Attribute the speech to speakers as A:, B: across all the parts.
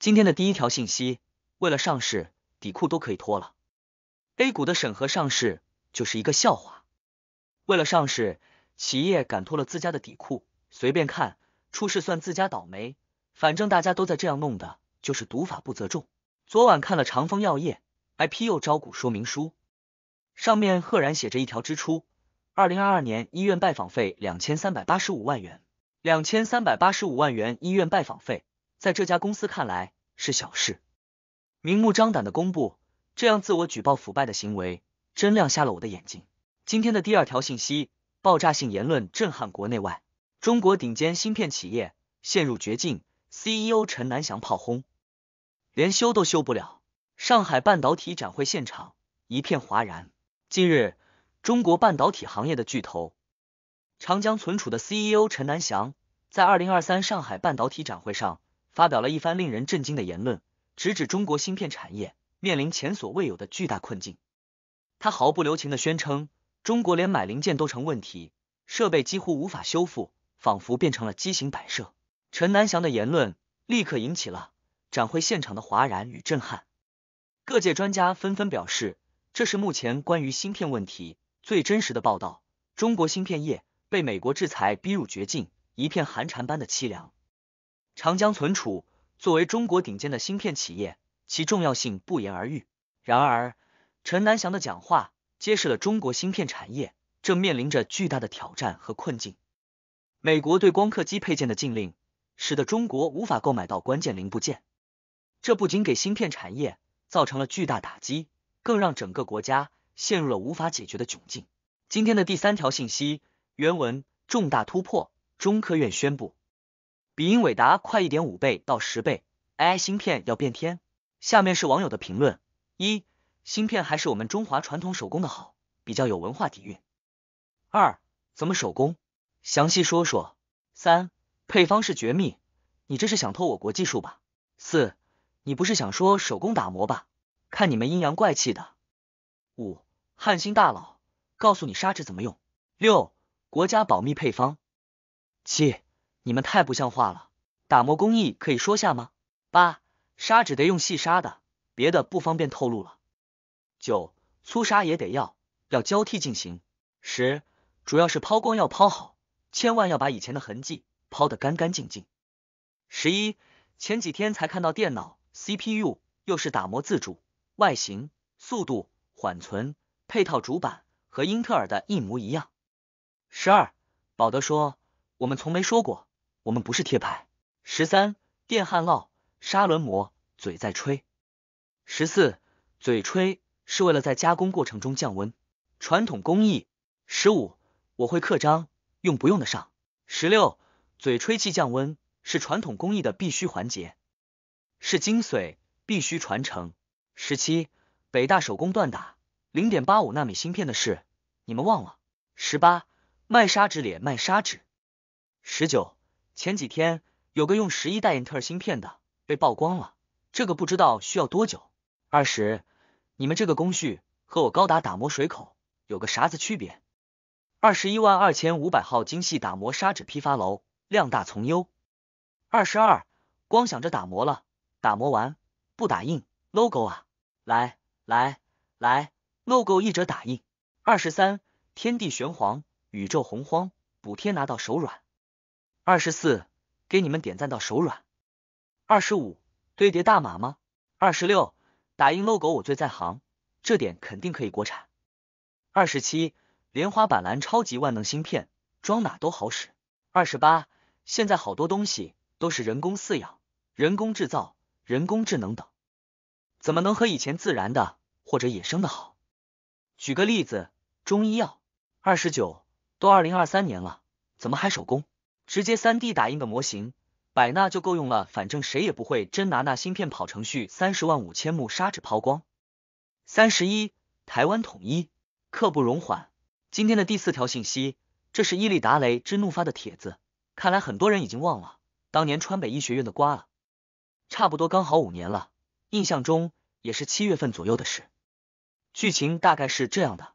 A: 今天的第一条信息，为了上市，底裤都可以脱了。A 股的审核上市就是一个笑话，为了上市，企业敢脱了自家的底裤，随便看，出事算自家倒霉。反正大家都在这样弄的，就是赌法不责众。昨晚看了长丰药业 IPO 招股说明书，上面赫然写着一条支出：二零二二年医院拜访费两千三百八十五万元，两千三百八十五万元医院拜访费。在这家公司看来是小事，明目张胆的公布这样自我举报腐败的行为，真亮瞎了我的眼睛。今天的第二条信息，爆炸性言论震撼国内外，中国顶尖芯片企业陷入绝境，CEO 陈南祥炮轰，连修都修不了。上海半导体展会现场一片哗然。近日，中国半导体行业的巨头长江存储的 CEO 陈南祥，在二零二三上海半导体展会上。发表了一番令人震惊的言论，直指中国芯片产业面临前所未有的巨大困境。他毫不留情的宣称，中国连买零件都成问题，设备几乎无法修复，仿佛变成了畸形摆设。陈南祥的言论立刻引起了展会现场的哗然与震撼，各界专家纷纷表示，这是目前关于芯片问题最真实的报道。中国芯片业被美国制裁逼入绝境，一片寒蝉般的凄凉。长江存储作为中国顶尖的芯片企业，其重要性不言而喻。然而，陈南祥的讲话揭示了中国芯片产业正面临着巨大的挑战和困境。美国对光刻机配件的禁令，使得中国无法购买到关键零部件，这不仅给芯片产业造成了巨大打击，更让整个国家陷入了无法解决的窘境。今天的第三条信息原文：重大突破，中科院宣布。比英伟达快一点五倍到十倍，AI 芯片要变天。下面是网友的评论：一、芯片还是我们中华传统手工的好，比较有文化底蕴。二、怎么手工？详细说说。三、配方是绝密，你这是想偷我国技术吧？四、你不是想说手工打磨吧？看你们阴阳怪气的。五、汉芯大佬，告诉你砂纸怎么用。六、国家保密配方。七。你们太不像话了！打磨工艺可以说下吗？八，砂纸得用细砂的，别的不方便透露了。九，粗砂也得要，要交替进行。十，主要是抛光要抛好，千万要把以前的痕迹抛得干干净净。十一，前几天才看到电脑 CPU 又是打磨自主，外形、速度、缓存、配套主板和英特尔的一模一样。十二，宝德说我们从没说过。我们不是贴牌。十三，电焊烙、砂轮磨，嘴在吹。十四，嘴吹是为了在加工过程中降温，传统工艺。十五，我会刻章，用不用得上？十六，嘴吹气降温是传统工艺的必须环节，是精髓，必须传承。十七，北大手工锻打零点八五纳米芯片的事，你们忘了？十八，卖砂纸，脸卖砂纸。十九。前几天有个用十一代英特尔芯片的被曝光了，这个不知道需要多久。二十，你们这个工序和我高达打磨水口有个啥子区别？二十一万二千五百号精细打磨砂纸批发楼，量大从优。二十二，光想着打磨了，打磨完不打印 logo 啊？来来来，logo 一折打印。二十三，天地玄黄，宇宙洪荒，补贴拿到手软。二十四，给你们点赞到手软。二十五，堆叠大码吗？二十六，打印 logo 我最在行，这点肯定可以国产。二十七，莲花板蓝超级万能芯片，装哪都好使。二十八，现在好多东西都是人工饲养、人工制造、人工智能等，怎么能和以前自然的或者野生的好？举个例子，中医药。二十九，都二零二三年了，怎么还手工？直接 3D 打印的模型，百纳就够用了。反正谁也不会真拿那芯片跑程序。三十万五千目砂纸抛光。三十一，台湾统一刻不容缓。今天的第四条信息，这是伊利达雷之怒发的帖子。看来很多人已经忘了当年川北医学院的瓜了，差不多刚好五年了。印象中也是七月份左右的事。剧情大概是这样的：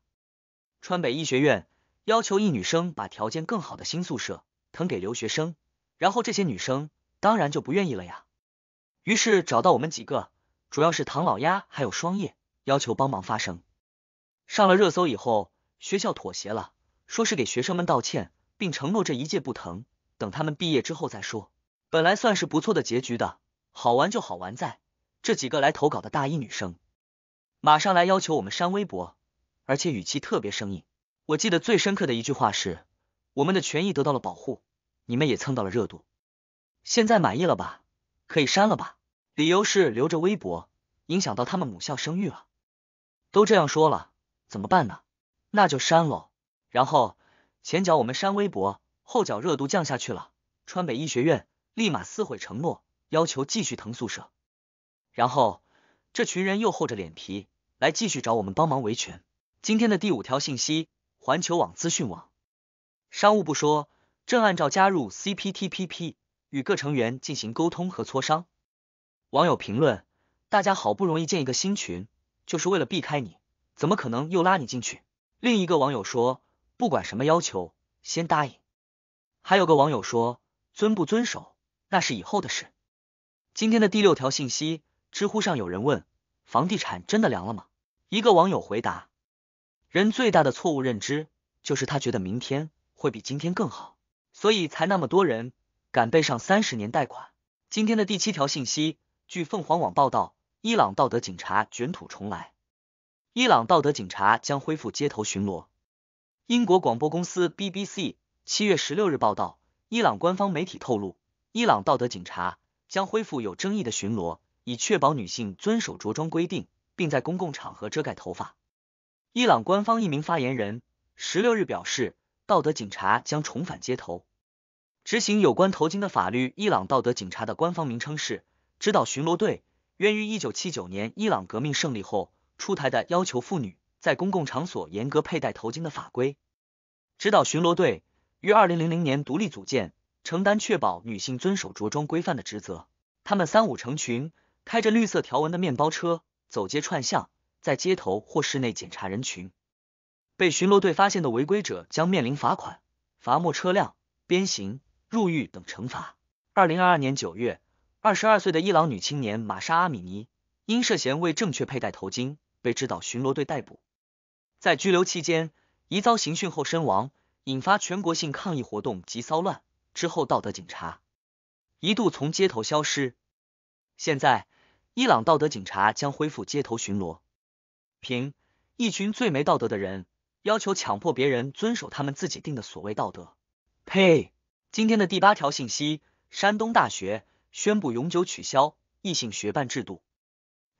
A: 川北医学院要求一女生把条件更好的新宿舍。疼给留学生，然后这些女生当然就不愿意了呀。于是找到我们几个，主要是唐老鸭还有双叶，要求帮忙发声。上了热搜以后，学校妥协了，说是给学生们道歉，并承诺这一届不疼，等他们毕业之后再说。本来算是不错的结局的，好玩就好玩，在这几个来投稿的大一女生，马上来要求我们删微博，而且语气特别生硬。我记得最深刻的一句话是：“我们的权益得到了保护。”你们也蹭到了热度，现在满意了吧？可以删了吧？理由是留着微博影响到他们母校声誉了。都这样说了，怎么办呢？那就删喽。然后前脚我们删微博，后脚热度降下去了，川北医学院立马撕毁承诺，要求继续腾宿舍。然后这群人又厚着脸皮来继续找我们帮忙维权。今天的第五条信息：环球网、资讯网、商务部说。正按照加入 CPTPP 与各成员进行沟通和磋商。网友评论：大家好不容易建一个新群，就是为了避开你，怎么可能又拉你进去？另一个网友说：不管什么要求，先答应。还有个网友说：遵不遵守那是以后的事。今天的第六条信息，知乎上有人问：房地产真的凉了吗？一个网友回答：人最大的错误认知，就是他觉得明天会比今天更好。所以才那么多人敢背上三十年贷款。今天的第七条信息，据凤凰网报道，伊朗道德警察卷土重来，伊朗道德警察将恢复街头巡逻。英国广播公司 BBC 七月十六日报道，伊朗官方媒体透露，伊朗道德警察将恢复有争议的巡逻，以确保女性遵守着装规定，并在公共场合遮盖头发。伊朗官方一名发言人十六日表示。道德警察将重返街头，执行有关头巾的法律。伊朗道德警察的官方名称是“指导巡逻队”，源于一九七九年伊朗革命胜利后出台的要求妇女在公共场所严格佩戴头巾的法规。指导巡逻队于二零零零年独立组建，承担确保女性遵守着装规范的职责。他们三五成群，开着绿色条纹的面包车，走街串巷，在街头或室内检查人群。被巡逻队发现的违规者将面临罚款、罚没车辆、鞭刑、入狱等惩罚。二零二二年九月，二十二岁的伊朗女青年玛莎阿米尼因涉嫌未正确佩戴头巾，被指导巡逻队逮捕。在拘留期间，疑遭刑讯后身亡，引发全国性抗议活动及骚乱。之后，道德警察一度从街头消失。现在，伊朗道德警察将恢复街头巡逻。评一群最没道德的人。要求强迫别人遵守他们自己定的所谓道德，呸！今天的第八条信息：山东大学宣布永久取消异性学办制度，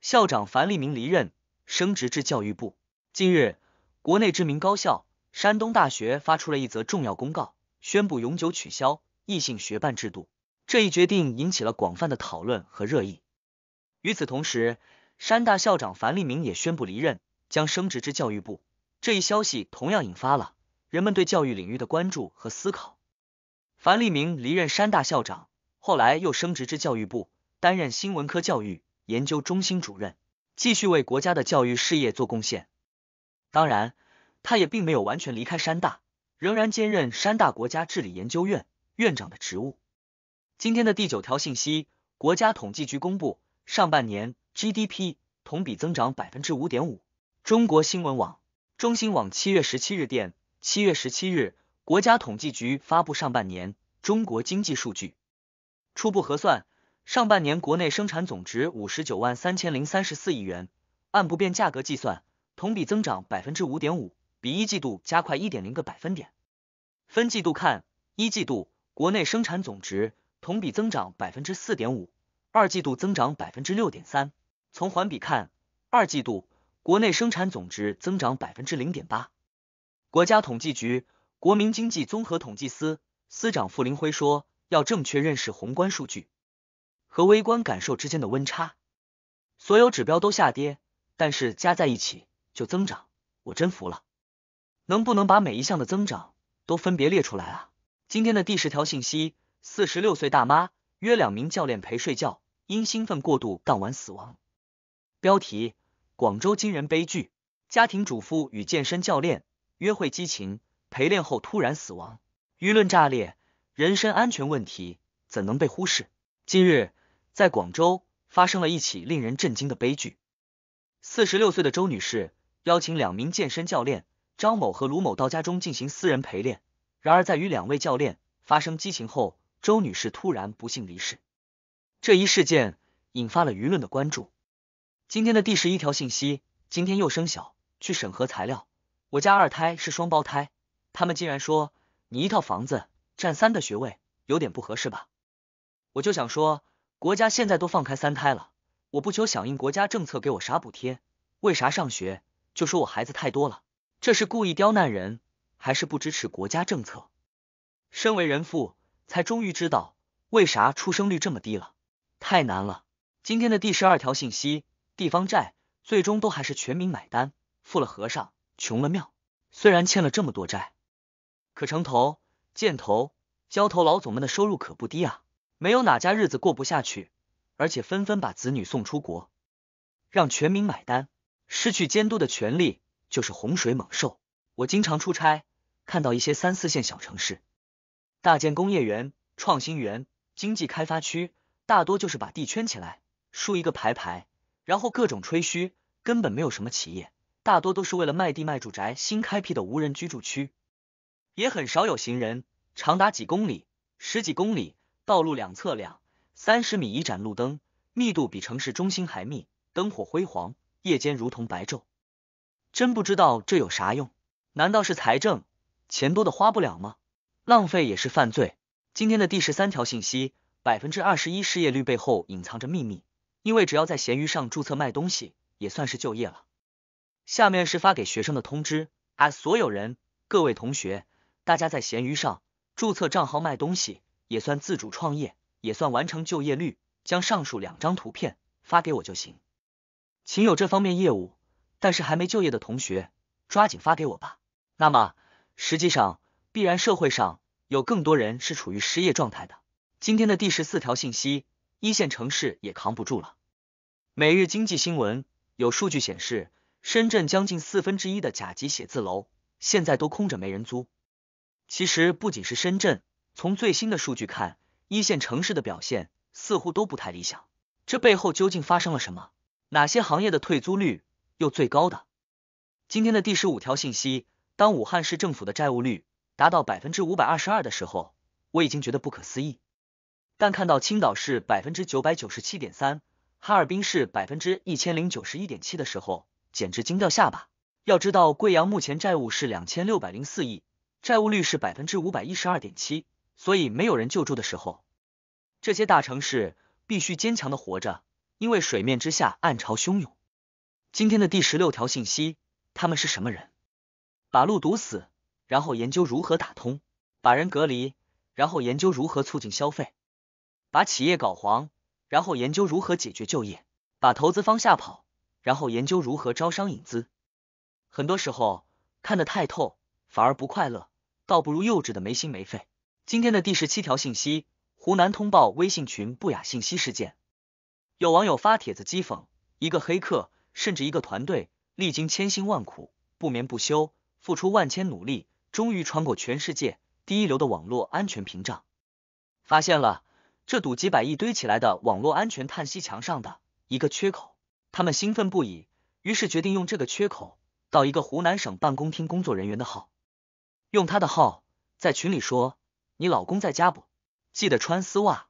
A: 校长樊立明离任，升职至教育部。近日，国内知名高校山东大学发出了一则重要公告，宣布永久取消异性学办制度。这一决定引起了广泛的讨论和热议。与此同时，山大校长樊立明也宣布离任，将升职至教育部。这一消息同样引发了人们对教育领域的关注和思考。樊立明离任山大校长，后来又升职至教育部，担任新闻科教育研究中心主任，继续为国家的教育事业做贡献。当然，他也并没有完全离开山大，仍然兼任山大国家治理研究院院长的职务。今天的第九条信息：国家统计局公布，上半年 GDP 同比增长百分之五点五。中国新闻网。中新网七月十七日电，七月十七日，国家统计局发布上半年中国经济数据。初步核算，上半年国内生产总值五十九万三千零三十四亿元，按不变价格计算，同比增长百分之五点五，比一季度加快一点零个百分点。分季度看，一季度国内生产总值同比增长百分之四点五，二季度增长百分之六点三。从环比看，二季度。国内生产总值增长百分之零点八。国家统计局国民经济综合统计司司长傅林辉说：“要正确认识宏观数据和微观感受之间的温差。所有指标都下跌，但是加在一起就增长，我真服了。能不能把每一项的增长都分别列出来啊？”今天的第十条信息：四十六岁大妈约两名教练陪睡觉，因兴奋过度当晚死亡。标题。广州惊人悲剧：家庭主妇与健身教练约会激情陪练后突然死亡，舆论炸裂，人身安全问题怎能被忽视？近日，在广州发生了一起令人震惊的悲剧。四十六岁的周女士邀请两名健身教练张某和卢某到家中进行私人陪练，然而在与两位教练发生激情后，周女士突然不幸离世。这一事件引发了舆论的关注。今天的第十一条信息，今天又生小，去审核材料。我家二胎是双胞胎，他们竟然说你一套房子占三个学位，有点不合适吧？我就想说，国家现在都放开三胎了，我不求响应国家政策给我啥补贴，为啥上学就说我孩子太多了？这是故意刁难人，还是不支持国家政策？身为人父，才终于知道为啥出生率这么低了，太难了。今天的第十二条信息。地方债最终都还是全民买单，富了和尚，穷了庙。虽然欠了这么多债，可城头、箭头、交头老总们的收入可不低啊，没有哪家日子过不下去，而且纷纷把子女送出国，让全民买单，失去监督的权利就是洪水猛兽。我经常出差，看到一些三四线小城市，大建工业园、创新园、经济开发区，大多就是把地圈起来，竖一个牌牌。然后各种吹嘘，根本没有什么企业，大多都是为了卖地卖住宅。新开辟的无人居住区，也很少有行人，长达几公里、十几公里。道路两侧两三十米一盏路灯，密度比城市中心还密，灯火辉煌，夜间如同白昼。真不知道这有啥用？难道是财政钱多的花不了吗？浪费也是犯罪。今天的第十三条信息，百分之二十一失业率背后隐藏着秘密。因为只要在闲鱼上注册卖东西，也算是就业了。下面是发给学生的通知啊，所有人，各位同学，大家在闲鱼上注册账号卖东西，也算自主创业，也算完成就业率。将上述两张图片发给我就行。请有这方面业务，但是还没就业的同学抓紧发给我吧。那么，实际上必然社会上有更多人是处于失业状态的。今天的第十四条信息，一线城市也扛不住了。每日经济新闻有数据显示，深圳将近四分之一的甲级写字楼现在都空着没人租。其实不仅是深圳，从最新的数据看，一线城市的表现似乎都不太理想。这背后究竟发生了什么？哪些行业的退租率又最高？的今天的第十五条信息，当武汉市政府的债务率达到百分之五百二十二的时候，我已经觉得不可思议。但看到青岛市百分之九百九十七点三。哈尔滨市百分之一千零九十一点七的时候，简直惊掉下巴。要知道，贵阳目前债务是两千六百零四亿，债务率是百分之五百一十二点七，所以没有人救助的时候，这些大城市必须坚强的活着，因为水面之下暗潮汹涌。今天的第十六条信息，他们是什么人？把路堵死，然后研究如何打通；把人隔离，然后研究如何促进消费；把企业搞黄。然后研究如何解决就业，把投资方吓跑；然后研究如何招商引资。很多时候看得太透，反而不快乐，倒不如幼稚的没心没肺。今天的第十七条信息：湖南通报微信群不雅信息事件。有网友发帖子讥讽一个黑客，甚至一个团队，历经千辛万苦，不眠不休，付出万千努力，终于穿过全世界第一流的网络安全屏障，发现了。这堵几百亿堆起来的网络安全叹息墙上的一个缺口，他们兴奋不已，于是决定用这个缺口到一个湖南省办公厅工作人员的号，用他的号在群里说：“你老公在家不？记得穿丝袜。”